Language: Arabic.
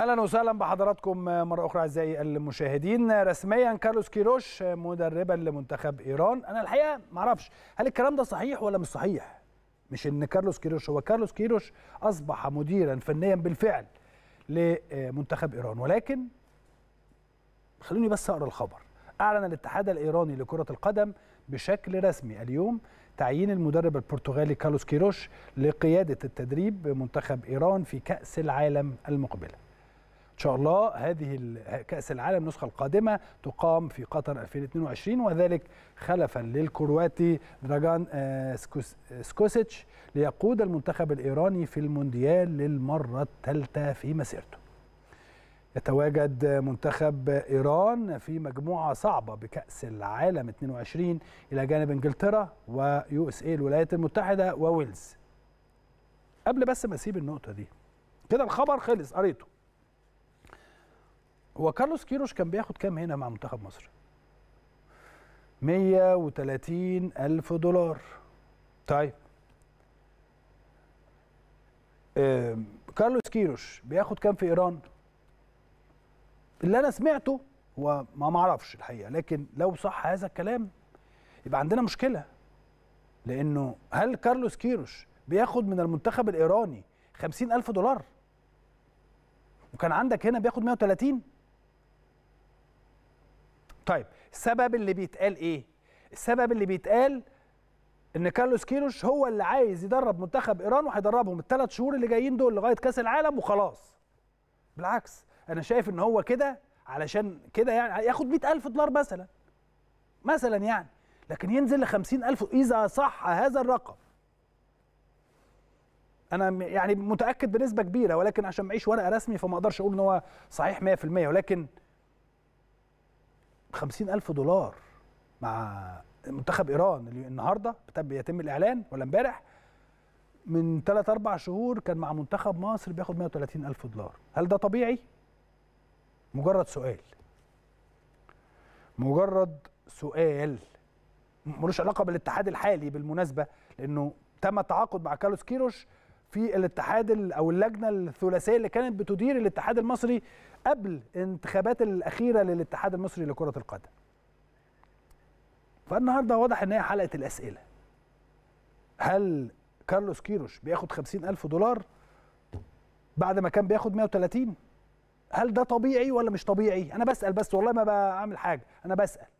اهلا وسهلا بحضراتكم مره اخرى اعزائي المشاهدين رسميا كارلوس كيروش مدربا لمنتخب ايران انا الحقيقه ما اعرفش هل الكلام ده صحيح ولا مش صحيح مش ان كارلوس كيروش هو كارلوس كيروش اصبح مديرا فنيا بالفعل لمنتخب ايران ولكن خلوني بس اقرا الخبر اعلن الاتحاد الايراني لكره القدم بشكل رسمي اليوم تعيين المدرب البرتغالي كارلوس كيروش لقياده التدريب بمنتخب ايران في كاس العالم المقبله شاء الله هذه كأس العالم النسخة القادمة تقام في قطر 2022 وذلك خلفا للكرواتي دراجان آه، سكوسيتش ليقود المنتخب الإيراني في المونديال للمرة الثالثة في مسيرته يتواجد منتخب إيران في مجموعة صعبة بكأس العالم 22 إلى جانب إنجلترا ويو اس اي الولايات المتحدة وويلز قبل بس ما أسيب النقطة دي كده الخبر خلص قريته هو كارلوس كيروش كان بياخد كام هنا مع منتخب مصر 130 ألف دولار طيب كارلوس كيروش بياخد كام في إيران اللي أنا سمعته هو ما معرفش الحقيقة لكن لو صح هذا الكلام يبقى عندنا مشكلة لأنه هل كارلوس كيروش بياخد من المنتخب الإيراني 50 ألف دولار وكان عندك هنا بياخد 130 طيب السبب اللي بيتقال ايه السبب اللي بيتقال ان كارلوس كيروش هو اللي عايز يدرب منتخب ايران وهيدربهم الثلاث شهور اللي جايين دول لغايه كاس العالم وخلاص بالعكس انا شايف ان هو كده علشان كده يعني ياخد 100000 دولار مثلا مثلا يعني لكن ينزل ل 50000 اذا صح هذا الرقم انا يعني متاكد بنسبه كبيره ولكن عشان معيش ورقه رسمي فما اقدرش اقول ان هو صحيح 100% ولكن خمسين ألف دولار مع منتخب إيران اللي النهاردة بيتم الإعلان ولا امبارح من 3 أربع شهور كان مع منتخب مصر بياخد 130 ألف دولار هل ده طبيعي؟ مجرد سؤال مجرد سؤال ملوش علاقة بالاتحاد الحالي بالمناسبة لأنه تم التعاقد مع كارلوس كيروش في الاتحاد او اللجنه الثلاثيه اللي كانت بتدير الاتحاد المصري قبل الانتخابات الاخيره للاتحاد المصري لكره القدم. فالنهارده واضح ان هي حلقه الاسئله. هل كارلوس كيروش بياخد 50000 دولار بعد ما كان بياخد 130 هل ده طبيعي ولا مش طبيعي؟ انا بسال بس والله ما بعمل حاجه، انا بسال.